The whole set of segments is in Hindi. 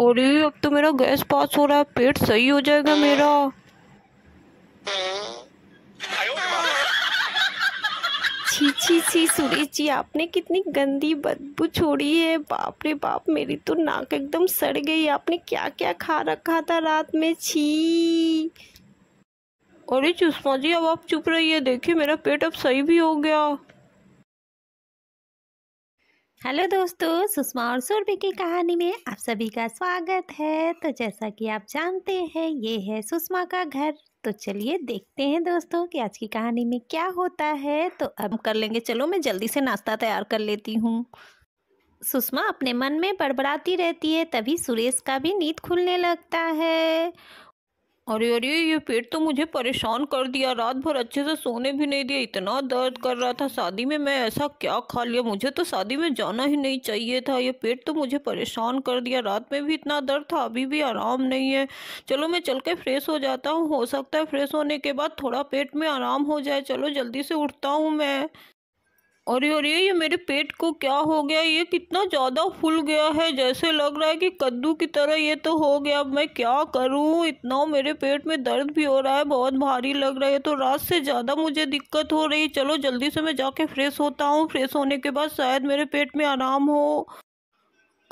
अरे अब तो मेरा गैस पास हो रहा है पेट सही हो जाएगा मेरा छी छी छी सुरेश जी आपने कितनी गंदी बदबू छोड़ी है बाप रे बाप मेरी तो नाक एकदम सड़ गई आपने क्या क्या खा रखा था रात में छी अरे चुष्मा जी अब आप चुप रहिए देखिए मेरा पेट अब सही भी हो गया हेलो दोस्तों सुषमा और सुरभि की कहानी में आप सभी का स्वागत है तो जैसा कि आप जानते हैं ये है सुषमा का घर तो चलिए देखते हैं दोस्तों कि आज की कहानी में क्या होता है तो अब कर लेंगे चलो मैं जल्दी से नाश्ता तैयार कर लेती हूँ सुषमा अपने मन में बड़बड़ाती रहती है तभी सुरेश का भी नींद खुलने लगता है अरे अरे ये पेट तो मुझे परेशान कर दिया रात भर अच्छे से सोने भी नहीं दिया इतना दर्द कर रहा था शादी में मैं ऐसा क्या खा लिया मुझे तो शादी में जाना ही नहीं चाहिए था ये पेट तो मुझे परेशान कर दिया रात में भी इतना दर्द था अभी भी आराम नहीं है चलो मैं चल के फ्रेश हो जाता हूँ हो सकता है फ्रेश होने के बाद थोड़ा पेट में आराम हो जाए चलो जल्दी से उठता हूँ मैं अरे अरे ये मेरे पेट को क्या हो गया ये कितना ज़्यादा फूल गया है जैसे लग रहा है कि कद्दू की तरह ये तो हो गया अब मैं क्या करूँ इतना मेरे पेट में दर्द भी हो रहा है बहुत भारी लग रहा है तो रात से ज़्यादा मुझे दिक्कत हो रही चलो जल्दी से मैं जाके फ्रेश होता हूँ फ्रेश होने के बाद शायद मेरे पेट में आराम हो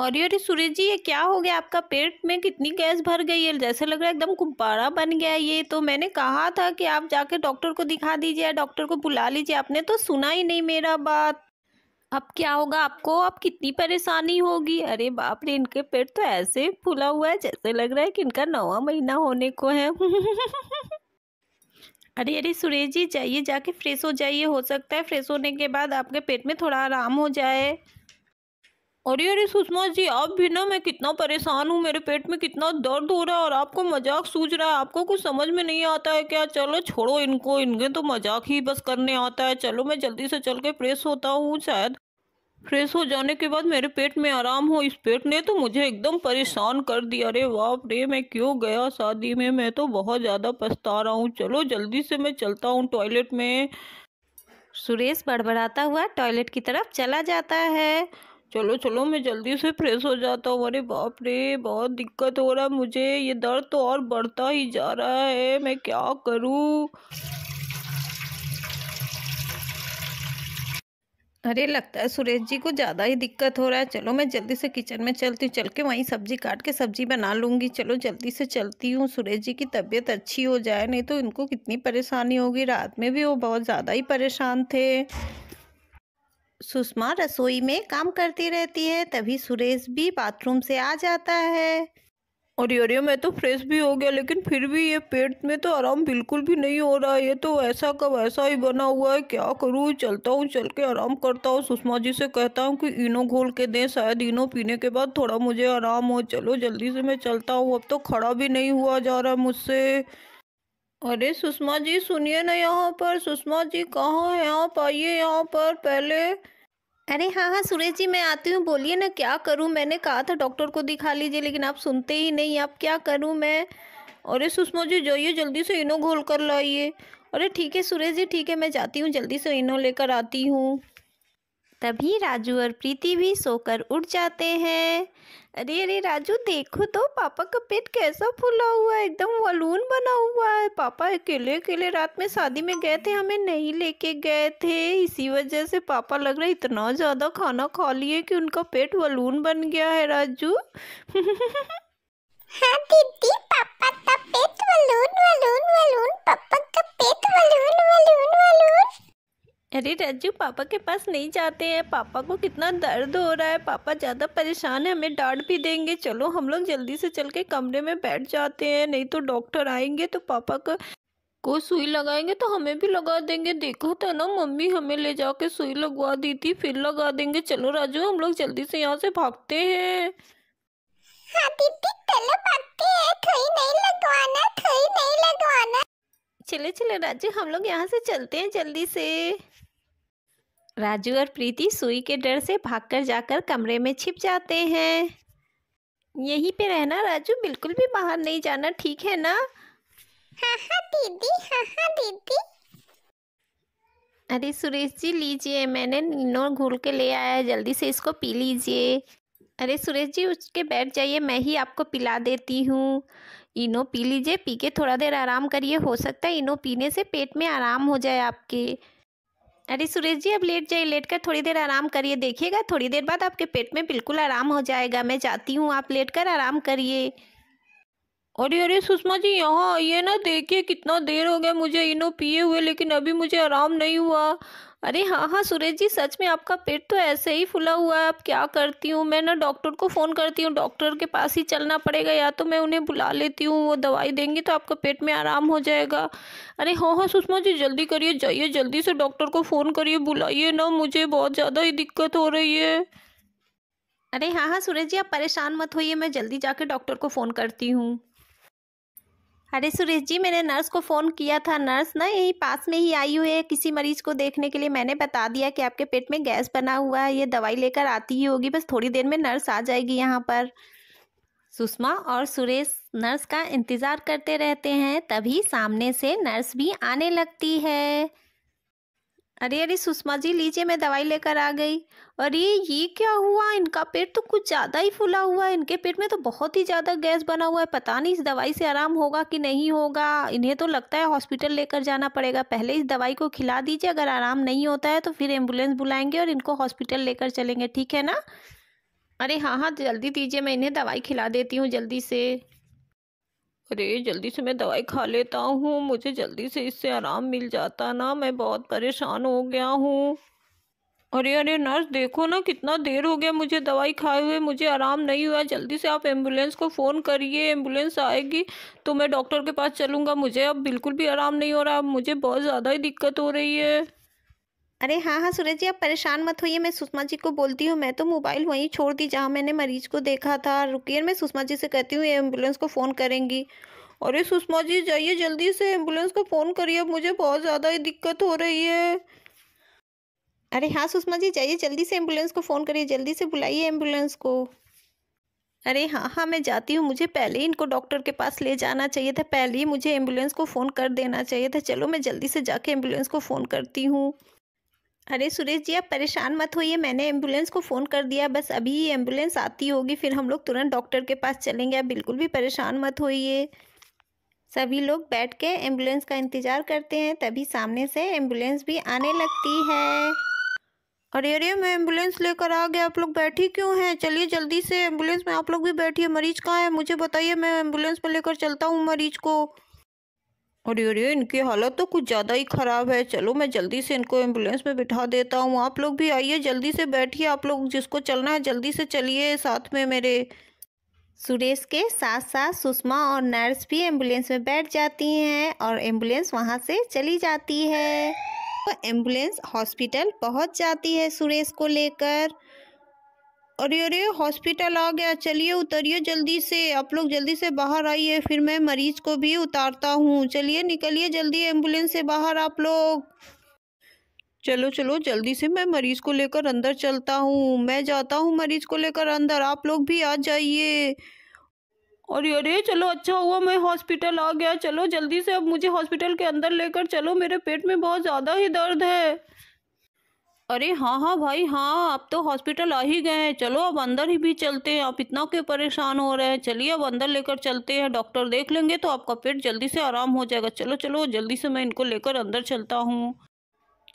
अरे अरे सूरज जी ये क्या हो गया आपका पेट में कितनी गैस भर गई है जैसे लग रहा है एकदम कुम्पारा बन गया ये तो मैंने कहा था कि आप जाके डॉक्टर को दिखा दीजिए या डॉक्टर को बुला लीजिए आपने तो सुना ही नहीं मेरा बात अब क्या होगा आपको अब कितनी परेशानी होगी अरे बाप रे इनके पेट तो ऐसे फूला हुआ है जैसे लग रहा है कि इनका नवा महीना होने को है अरे अरे सुरेश जी जाइए जाके फ्रेश हो जाइए हो सकता है फ्रेश होने के बाद आपके पेट में थोड़ा आराम हो जाए अरे अरे सुषमा जी आप भी ना मैं कितना परेशान हूँ मेरे पेट में कितना दर्द हो रहा है और आपको मजाक सूझ रहा है आपको कुछ समझ में नहीं आता है क्या चलो छोड़ो इनको इनके तो मजाक ही बस करने आता है चलो मैं जल्दी से चल के फ्रेश होता हूँ शायद फ्रेश हो जाने के बाद मेरे पेट में आराम हो इस पेट ने तो मुझे एकदम परेशान कर दिया अरे बाप रे मैं क्यों गया शादी में मैं तो बहुत ज़्यादा पछता रहा हूँ चलो जल्दी से मैं चलता हूँ टॉयलेट में सुरेश बड़बड़ाता हुआ टॉयलेट की तरफ चला जाता है चलो चलो मैं जल्दी से फ्रेश हो जाता हूँ अरे बाप रे बहुत दिक्कत हो रहा है मुझे ये दर्द तो और बढ़ता ही जा रहा है मैं क्या करूँ अरे लगता है सुरेश जी को ज़्यादा ही दिक्कत हो रहा है चलो मैं जल्दी से किचन में चलती हूँ चल के वहीं सब्जी काट के सब्जी बना लूँगी चलो जल्दी से चलती हूँ सुरेश जी की तबीयत अच्छी हो जाए नहीं तो इनको कितनी परेशानी होगी रात में भी वो बहुत ज़्यादा ही परेशान थे सुषमा रसोई में काम करती रहती है तभी सुरेश भी बाथरूम से आ जाता है और अरे मैं तो फ्रेश भी हो गया लेकिन फिर भी ये पेट में तो आराम बिल्कुल भी नहीं हो रहा है ये तो ऐसा का वैसा ही बना हुआ है क्या करूँ चलता हूँ चल के आराम करता हूँ सुषमा जी से कहता हूँ कि इनो घोल के दें शायद इनो पीने के बाद थोड़ा मुझे आराम हो चलो जल्दी से मैं चलता हूँ अब तो खड़ा भी नहीं हुआ जा रहा मुझसे अरे सुषमा जी सुनिए ना यहाँ पर सुषमा जी कहाँ हैं आप आइए यहाँ पर पहले अरे हाँ हाँ सुरेश जी मैं आती हूँ बोलिए ना क्या करूँ मैंने कहा था डॉक्टर को दिखा लीजिए लेकिन आप सुनते ही नहीं आप क्या करूँ मैं अरे सुषमा जी जाइए जल्दी से इनो घोल कर लाइए अरे ठीक है सुरेश जी ठीक है मैं जाती हूँ जल्दी से इनो लेकर आती हूँ तभी राजू और प्रीति भी सोकर उठ जाते हैं अरे अरे राजू देखो तो पापा का पेट कैसा फूला हुआ है एकदम वलून बना हुआ है पापा अकेले अकेले रात में शादी में गए थे हमें नहीं लेके गए थे इसी वजह से पापा लग रहा है इतना ज़्यादा खाना खा लिए कि उनका पेट वलून बन गया है राजू हाँ दीदी पापा का पेट वलून वलून वलून पापा का पेट वलून वलून अरे रज्जू पापा के पास नहीं जाते हैं पापा को कितना दर्द हो रहा है पापा ज़्यादा परेशान है हमें डांट भी देंगे चलो हम लोग जल्दी से चल के कमरे में बैठ जाते हैं नहीं तो डॉक्टर आएंगे तो पापा को को सुई लगाएंगे तो हमें भी लगा देंगे देखो तो ना मम्मी हमें ले जाके सुई लगवा दी थी फिर लगा देंगे चलो राजू हम लोग जल्दी से यहाँ से भागते हैं हाँ चले चले राजू हम लोग यहाँ से चलते हैं जल्दी से राजू और प्रीति सुई के डर से भागकर जाकर कमरे में छिप जाते हैं यहीं पे रहना राजू बिल्कुल भी बाहर नहीं जाना ठीक है ना हाँ हाँ दीदी हाँ हाँ दीदी अरे सुरेश जी लीजिए मैंने नीनो घोल के ले आया है जल्दी से इसको पी लीजिए अरे सुरेश जी उसके बैठ जाइए मैं ही आपको पिला देती हूँ इनो पी लीजिए पी के थोड़ा देर आराम करिए हो सकता है इनो पीने से पेट में आराम हो जाए आपके अरे सुरेश जी अब लेट जाइए लेट कर थोड़ी देर आराम करिए देखिएगा थोड़ी देर बाद आपके पेट में बिल्कुल आराम हो जाएगा मैं जाती हूँ आप लेट कर आराम करिए अरे अरे सुषमा जी यहाँ आइए ना देखिए कितना देर हो गया मुझे इनो पिए हुए लेकिन अभी मुझे आराम नहीं हुआ अरे हाँ हाँ सुरेश जी सच में आपका पेट तो ऐसे ही फुला हुआ है अब क्या करती हूँ मैं ना डॉक्टर को फ़ोन करती हूँ डॉक्टर के पास ही चलना पड़ेगा या तो मैं उन्हें बुला लेती हूँ वो दवाई देंगी तो आपका पेट में आराम हो जाएगा अरे हाँ हाँ सुषमा जी जल्दी करिए जाइए जल्दी से डॉक्टर को फ़ोन करिए बुलाइए ना मुझे बहुत ज़्यादा ही दिक्कत हो रही है अरे हाँ हाँ सुरेश जी आप परेशान मत होइए मैं जल्दी जाकर डॉक्टर को फ़ोन करती हूँ अरे सुरेश जी मैंने नर्स को फ़ोन किया था नर्स ना यही पास में ही आई हुई है किसी मरीज़ को देखने के लिए मैंने बता दिया कि आपके पेट में गैस बना हुआ है ये दवाई लेकर आती ही होगी बस थोड़ी देर में नर्स आ जाएगी यहाँ पर सुषमा और सुरेश नर्स का इंतज़ार करते रहते हैं तभी सामने से नर्स भी आने लगती है अरे अरे सुषमा जी लीजिए मैं दवाई लेकर आ गई अरे ये क्या हुआ इनका पेट तो कुछ ज़्यादा ही फूला हुआ है इनके पेट में तो बहुत ही ज़्यादा गैस बना हुआ है पता नहीं इस दवाई से आराम होगा कि नहीं होगा इन्हें तो लगता है हॉस्पिटल लेकर जाना पड़ेगा पहले इस दवाई को खिला दीजिए अगर आराम नहीं होता है तो फिर एम्बुलेंस बुलाएंगे और इनको हॉस्पिटल लेकर चलेंगे ठीक है ना अरे हाँ हाँ जल्दी दीजिए मैं इन्हें दवाई खिला देती हूँ जल्दी से अरे जल्दी से मैं दवाई खा लेता हूँ मुझे जल्दी से इससे आराम मिल जाता ना मैं बहुत परेशान हो गया हूँ अरे अरे नर्स देखो ना कितना देर हो गया मुझे दवाई खाए हुए मुझे आराम नहीं हुआ जल्दी से आप एम्बुलेंस को फ़ोन करिए एम्बुलेंस आएगी तो मैं डॉक्टर के पास चलूँगा मुझे अब बिल्कुल भी आराम नहीं हो रहा मुझे बहुत ज़्यादा ही दिक्कत हो रही है अरे हाँ हाँ सूरज जी आप परेशान मत होइए मैं सुषमा जी को बोलती हूँ मैं तो मोबाइल वहीं छोड़ दी जहाँ मैंने मरीज को देखा था रुकिए मैं सुषमा जी से कहती हूँ एम्बुलेंस को फ़ोन करेंगी अरे सुषमा जी जाइए जल्दी से एम्बुलेंस को फ़ोन करिए मुझे बहुत ज़्यादा ही दिक्कत हो रही है अरे हाँ सुषमा जी जाइए जल्दी से एम्बुलेंस को फ़ोन करिए जल्दी से बुलाइए एम्बुलेंस को अरे हाँ हाँ मैं जाती हूँ मुझे पहले ही इनको डॉक्टर के पास ले जाना चाहिए था पहले ही मुझे एम्बुलेंस को फ़ोन कर देना चाहिए था चलो मैं जल्दी से जाके एम्बुलेंस को फ़ोन करती हूँ अरे सुरेश जी आप परेशान मत होइए मैंने एम्बुलेंस को फ़ोन कर दिया बस अभी ही एम्बुलेंस आती होगी फिर हम लोग तुरंत डॉक्टर के पास चलेंगे आप बिल्कुल भी परेशान मत होइए सभी लोग बैठ के एम्बुलेंस का इंतज़ार करते हैं तभी सामने से एम्बुलेंस भी आने लगती है अरे अरे मैं एम्बुलेंस लेकर आ गया आप लोग बैठी क्यों हैं चलिए जल्दी से एम्बुलेंस में आप लोग भी बैठिए मरीज़ कहाँ है मुझे बताइए मैं एम्बुलेंस में लेकर चलता हूँ मरीज़ को अरे अरे इनकी हालत तो कुछ ज़्यादा ही ख़राब है चलो मैं जल्दी से इनको एम्बुलेंस में बिठा देता हूँ आप लोग भी आइए जल्दी से बैठिए आप लोग जिसको चलना है जल्दी से चलिए साथ में मेरे सुरेश के साथ साथ सुषमा और नर्स भी एम्बुलेंस में बैठ जाती हैं और एम्बुलेंस वहाँ से चली जाती है तो एम्बुलेंस हॉस्पिटल पहुँच जाती है सुरेश को लेकर अरे अरे हॉस्पिटल आ गया चलिए उतरिए जल्दी से आप लोग जल्दी से बाहर आइए फिर मैं मरीज को भी उतारता हूँ चलिए निकलिए जल्दी एम्बुलेंस से बाहर आप लोग चलो चलो जल्दी से मैं मरीज को लेकर अंदर चलता हूँ मैं जाता हूँ मरीज को लेकर अंदर आप लोग भी आ जाइए अरे अरे चलो अच्छा हुआ मैं हॉस्पिटल आ गया चलो जल्दी से अब मुझे हॉस्पिटल के अंदर लेकर चलो मेरे पेट में बहुत ज़्यादा ही दर्द है अरे हाँ हाँ भाई हाँ आप तो हॉस्पिटल आ ही गए हैं चलो अब अंदर ही भी चलते हैं आप इतना क्यों परेशान हो रहे हैं चलिए अब अंदर लेकर चलते हैं डॉक्टर देख लेंगे तो आपका पेट जल्दी से आराम हो जाएगा चलो चलो जल्दी से मैं इनको लेकर अंदर चलता हूँ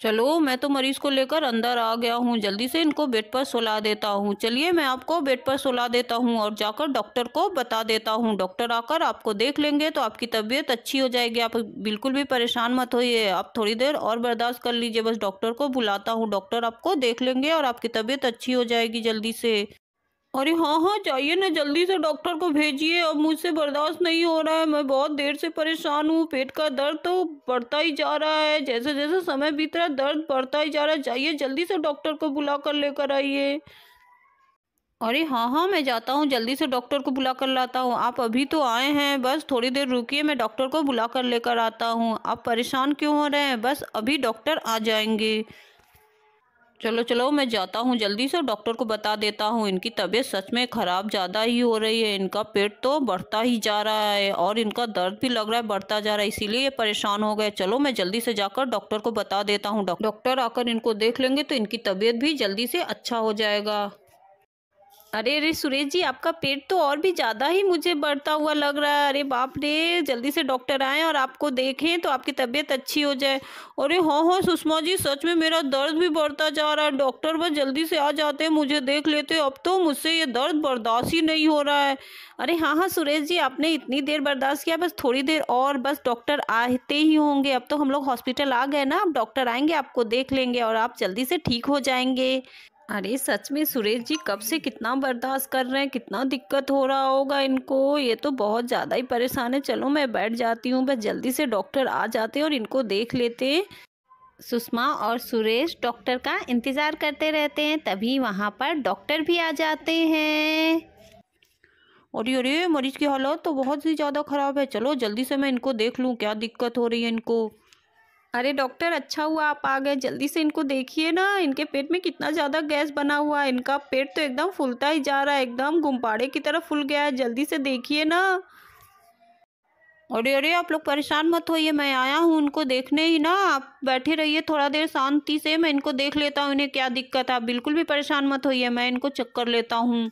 चलो मैं तो मरीज को लेकर अंदर आ गया हूँ जल्दी से इनको बेड पर सुला देता हूँ चलिए मैं आपको बेड पर सुला देता हूँ और जाकर डॉक्टर को बता देता हूँ डॉक्टर आकर आपको देख लेंगे तो आपकी तबीयत अच्छी हो जाएगी आप बिल्कुल भी परेशान मत होइए आप थोड़ी देर और बर्दाश्त कर लीजिए बस डॉक्टर को बुलाता हूँ डॉक्टर आपको देख लेंगे और आपकी तबीयत अच्छी हो जाएगी जल्दी से अरे हाँ हाँ चाहिए ना जल्दी से डॉक्टर को भेजिए अब मुझसे बर्दाश्त नहीं हो रहा है मैं बहुत देर से परेशान हूँ पेट का दर्द तो बढ़ता ही जा रहा है जैसे जैसे समय बीत रहा है दर्द बढ़ता ही जा रहा है चाहिए जल्दी से डॉक्टर को बुला कर लेकर आइए अरे हाँ हाँ मैं जाता हूँ जल्दी से डॉक्टर को बुला कर लाता हूँ आप अभी तो आए हैं बस थोड़ी देर रुकिए मैं डॉक्टर को बुला कर लेकर आता हूँ आप परेशान क्यों हो रहे हैं बस अभी डॉक्टर आ जाएंगे चलो चलो मैं जाता हूँ जल्दी से डॉक्टर को बता देता हूँ इनकी तबीयत सच में ख़राब ज़्यादा ही हो रही है इनका पेट तो बढ़ता ही जा रहा है और इनका दर्द भी लग रहा है बढ़ता जा रहा है इसीलिए ये परेशान हो गए चलो मैं जल्दी से जाकर डॉक्टर को बता देता हूँ डॉक्टर आकर इनको देख लेंगे तो इनकी तबीयत भी जल्दी से अच्छा हो जाएगा अरे अरे सुरेश जी आपका पेट तो और भी ज़्यादा ही मुझे बढ़ता हुआ लग रहा है अरे बाप रे जल्दी से डॉक्टर आए और आपको देखें तो आपकी तबीयत अच्छी हो जाए अरे हाँ हाँ सुषमा जी सच में मेरा दर्द भी बढ़ता जा रहा है डॉक्टर बस जल्दी से आ जाते हैं मुझे देख लेते अब तो मुझसे ये दर्द बर्दाश्त ही नहीं हो रहा है अरे हाँ हाँ सुरेश जी आपने इतनी देर बर्दाश्त किया बस थोड़ी देर और बस डॉक्टर आते ही होंगे अब तो हम लोग हॉस्पिटल आ गए ना अब डॉक्टर आएंगे आपको देख लेंगे और आप जल्दी से ठीक हो जाएंगे अरे सच में सुरेश जी कब से कितना बर्दाश्त कर रहे हैं कितना दिक्कत हो रहा होगा इनको ये तो बहुत ज़्यादा ही परेशान है चलो मैं बैठ जाती हूँ बस जल्दी से डॉक्टर आ जाते और इनको देख लेते सुषमा और सुरेश डॉक्टर का इंतज़ार करते रहते हैं तभी वहाँ पर डॉक्टर भी आ जाते हैं अरे अरे मरीज की हालत तो बहुत ही ज़्यादा ख़राब है चलो जल्दी से मैं इनको देख लूँ क्या दिक्कत हो रही है इनको अरे डॉक्टर अच्छा हुआ आप आ गए जल्दी से इनको देखिए ना इनके पेट में कितना ज़्यादा गैस बना हुआ है इनका पेट तो एकदम फूलता ही जा रहा है एकदम गुम्पाड़े की तरफ फूल गया है जल्दी से देखिए ना अरे अरे आप लोग परेशान मत होइए मैं आया हूँ उनको देखने ही ना आप बैठे रहिए थोड़ा देर शांति से मैं इनको देख लेता हूँ इन्हें क्या दिक्कत है आप बिल्कुल भी परेशान मत होइए मैं इनको चेक कर लेता हूँ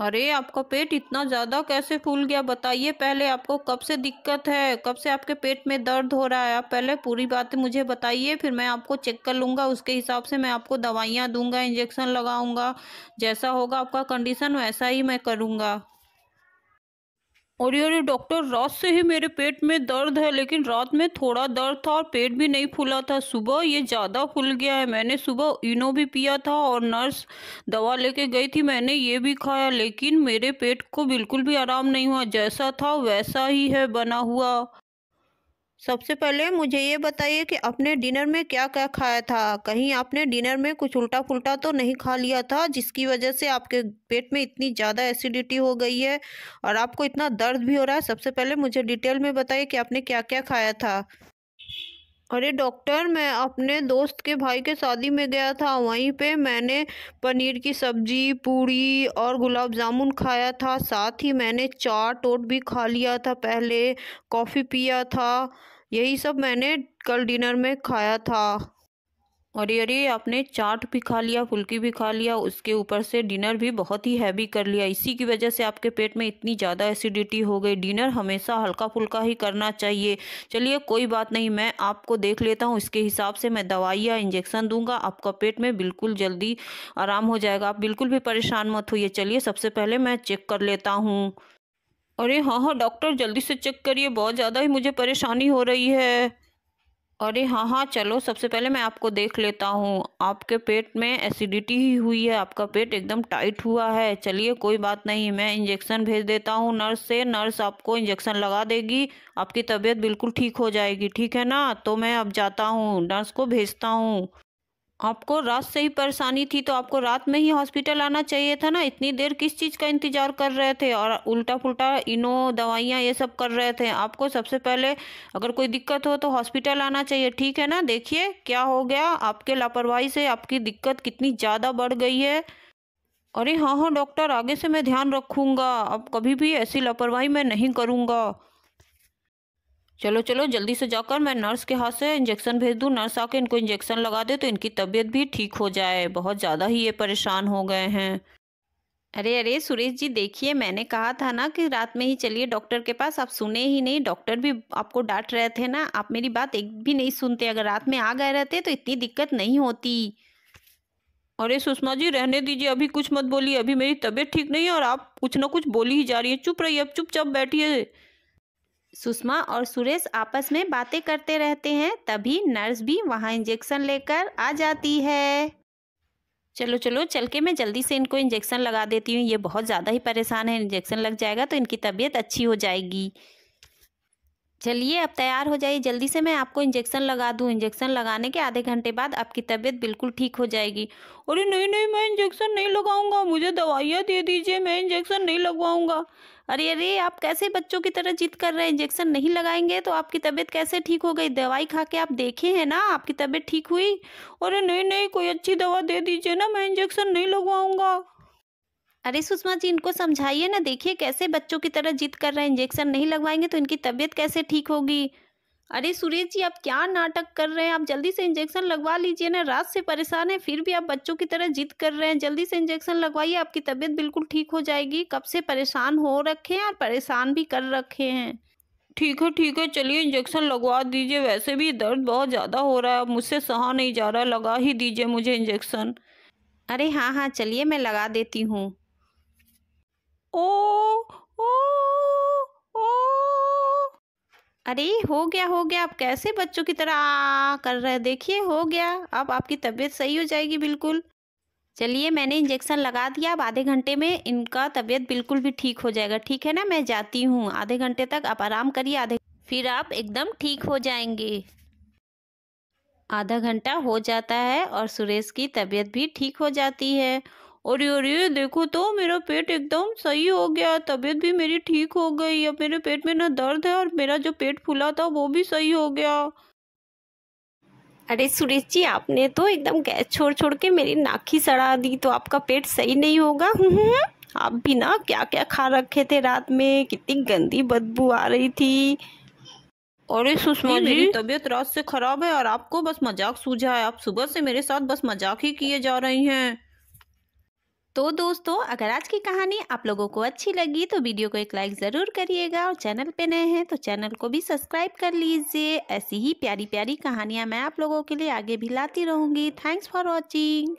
अरे आपका पेट इतना ज़्यादा कैसे फूल गया बताइए पहले आपको कब से दिक्कत है कब से आपके पेट में दर्द हो रहा है आप पहले पूरी बात मुझे बताइए फिर मैं आपको चेक कर लूँगा उसके हिसाब से मैं आपको दवाइयाँ दूँगा इंजेक्शन लगाऊँगा जैसा होगा आपका कंडीशन वैसा ही मैं करूँगा और यार डॉक्टर रात से ही मेरे पेट में दर्द है लेकिन रात में थोड़ा दर्द था और पेट भी नहीं फूला था सुबह ये ज़्यादा फूल गया है मैंने सुबह इनो भी पिया था और नर्स दवा लेके गई थी मैंने ये भी खाया लेकिन मेरे पेट को बिल्कुल भी आराम नहीं हुआ जैसा था वैसा ही है बना हुआ सबसे पहले मुझे ये बताइए कि आपने डिनर में क्या क्या खाया था कहीं आपने डिनर में कुछ उल्टा पुल्टा तो नहीं खा लिया था जिसकी वजह से आपके पेट में इतनी ज़्यादा एसिडिटी हो गई है और आपको इतना दर्द भी हो रहा है सबसे पहले मुझे डिटेल में बताइए कि आपने क्या क्या खाया था अरे डॉक्टर मैं अपने दोस्त के भाई के शादी में गया था वहीं पे मैंने पनीर की सब्जी पूड़ी और गुलाब जामुन खाया था साथ ही मैंने चार टोट भी खा लिया था पहले कॉफ़ी पिया था यही सब मैंने कल डिनर में खाया था और अरे आपने चाट भी खा लिया फुल्की भी खा लिया उसके ऊपर से डिनर भी बहुत ही हैवी कर लिया इसी की वजह से आपके पेट में इतनी ज़्यादा एसिडिटी हो गई डिनर हमेशा हल्का फुल्का ही करना चाहिए चलिए कोई बात नहीं मैं आपको देख लेता हूँ इसके हिसाब से मैं दवाई या इंजेक्शन दूंगा आपका पेट में बिल्कुल जल्दी आराम हो जाएगा आप बिल्कुल भी परेशान मत होइए चलिए सबसे पहले मैं चेक कर लेता हूँ अरे हाँ हाँ डॉक्टर जल्दी से चेक करिए बहुत ज़्यादा ही मुझे परेशानी हो रही है अरे हाँ हाँ चलो सबसे पहले मैं आपको देख लेता हूँ आपके पेट में एसिडिटी ही हुई है आपका पेट एकदम टाइट हुआ है चलिए कोई बात नहीं मैं इंजेक्शन भेज देता हूँ नर्स से नर्स आपको इंजेक्शन लगा देगी आपकी तबीयत बिल्कुल ठीक हो जाएगी ठीक है ना तो मैं अब जाता हूँ नर्स को भेजता हूँ आपको रात से ही परेशानी थी तो आपको रात में ही हॉस्पिटल आना चाहिए था ना इतनी देर किस चीज़ का इंतज़ार कर रहे थे और उल्टा पुल्टा इनो दवाइयाँ ये सब कर रहे थे आपको सबसे पहले अगर कोई दिक्कत हो तो हॉस्पिटल आना चाहिए ठीक है ना देखिए क्या हो गया आपके लापरवाही से आपकी दिक्कत कितनी ज़्यादा बढ़ गई है अरे हाँ हाँ डॉक्टर आगे से मैं ध्यान रखूँगा अब कभी भी ऐसी लापरवाही मैं नहीं करूँगा चलो चलो जल्दी से जाकर मैं नर्स के हाथ से इंजेक्शन भेज दूँ नर्स आके इनको इंजेक्शन लगा दे तो इनकी तबीयत भी ठीक हो जाए बहुत ज़्यादा ही ये परेशान हो गए हैं अरे अरे सुरेश जी देखिए मैंने कहा था ना कि रात में ही चलिए डॉक्टर के पास आप सुने ही नहीं डॉक्टर भी आपको डांट रहे थे ना आप मेरी बात एक भी नहीं सुनते अगर रात में आ गए रहते तो इतनी दिक्कत नहीं होती अरे सुषमा जी रहने दीजिए अभी कुछ मत बोलिए अभी मेरी तबीयत ठीक नहीं है और आप कुछ ना कुछ बोली ही जा रही है चुप रहिए अब चुपचाप बैठिए सुषमा और सुरेश आपस में बातें करते रहते हैं तभी नर्स भी वहाँ इंजेक्शन लेकर आ जाती है चलो चलो चल के मैं जल्दी से इनको इंजेक्शन लगा देती हूँ ये बहुत ज़्यादा ही परेशान है इंजेक्शन लग जाएगा तो इनकी तबीयत अच्छी हो जाएगी चलिए अब तैयार हो जाइए जल्दी से मैं आपको इंजेक्शन लगा दूँ इंजेक्शन लगाने के आधे घंटे बाद आपकी तबीयत बिल्कुल ठीक हो जाएगी अरे नहीं नहीं मैं इंजेक्शन नहीं लगाऊंगा मुझे दवाइयाँ दे दीजिए मैं इंजेक्शन नहीं लगवाऊंगा अरे अरे आप कैसे बच्चों की तरह जिद कर रहे हैं इंजेक्शन नहीं लगाएंगे तो आपकी तबीयत कैसे ठीक हो गई दवाई खा के आप देखे हैं ना आपकी तबीयत ठीक हुई अरे नहीं नहीं कोई अच्छी दवा दे दीजिए ना मैं इंजेक्शन नहीं लगवाऊंगा अरे सुषमा जी इनको समझाइए ना देखिए कैसे बच्चों की तरह जिद कर रहे हैं इंजेक्शन नहीं लगवाएंगे तो इनकी तबीयत कैसे ठीक होगी अरे सुरेश जी आप क्या नाटक कर रहे हैं आप जल्दी से इंजेक्शन लगवा लीजिए ना रात से परेशान है फिर भी आप बच्चों की तरह जिद कर रहे हैं जल्दी से इंजेक्शन लगवाइए आपकी तबीयत बिल्कुल ठीक हो जाएगी कब से परेशान हो रखे हैं और परेशान भी कर रखे हैं ठीक है ठीक है चलिए इंजेक्शन लगवा दीजिए वैसे भी दर्द बहुत ज़्यादा हो रहा है मुझसे सहा नहीं जा रहा लगा ही दीजिए मुझे इंजेक्शन अरे हाँ हाँ चलिए मैं लगा देती हूँ ओ ओ ओ अरे हो गया हो गया आप कैसे बच्चों की तरह आ कर रहे हैं देखिए हो गया अब आपकी तबीयत सही हो जाएगी बिल्कुल चलिए मैंने इंजेक्शन लगा दिया अब आधे घंटे में इनका तबीयत बिल्कुल भी ठीक हो जाएगा ठीक है ना मैं जाती हूँ आधे घंटे तक आप आराम करिए आधे फिर आप एकदम ठीक हो जाएंगे आधा घंटा हो जाता है और सुरेश की तबीयत भी ठीक हो जाती है और अरे देखो तो मेरा पेट एकदम सही हो गया तबीयत भी मेरी ठीक हो गई अब मेरे पेट में ना दर्द है और मेरा जो पेट फूला था वो भी सही हो गया अरे सुरेश जी आपने तो एकदम गैस छोड़ छोड़ के मेरी नाखी सड़ा दी तो आपका पेट सही नहीं होगा हम्म, हम्म, हम्म। आप भी ना क्या क्या खा रखे थे रात में कितनी गंदी बदबू आ रही थी अरे सुषमा जी मेरी तबीयत रात से खराब है और आपको बस मजाक सूझा है आप सुबह से मेरे साथ बस मजाक ही किए जा रही हैं तो दोस्तों अगर आज की कहानी आप लोगों को अच्छी लगी तो वीडियो को एक लाइक ज़रूर करिएगा और चैनल पे नए हैं तो चैनल को भी सब्सक्राइब कर लीजिए ऐसी ही प्यारी प्यारी कहानियाँ मैं आप लोगों के लिए आगे भी लाती रहूँगी थैंक्स फॉर वॉचिंग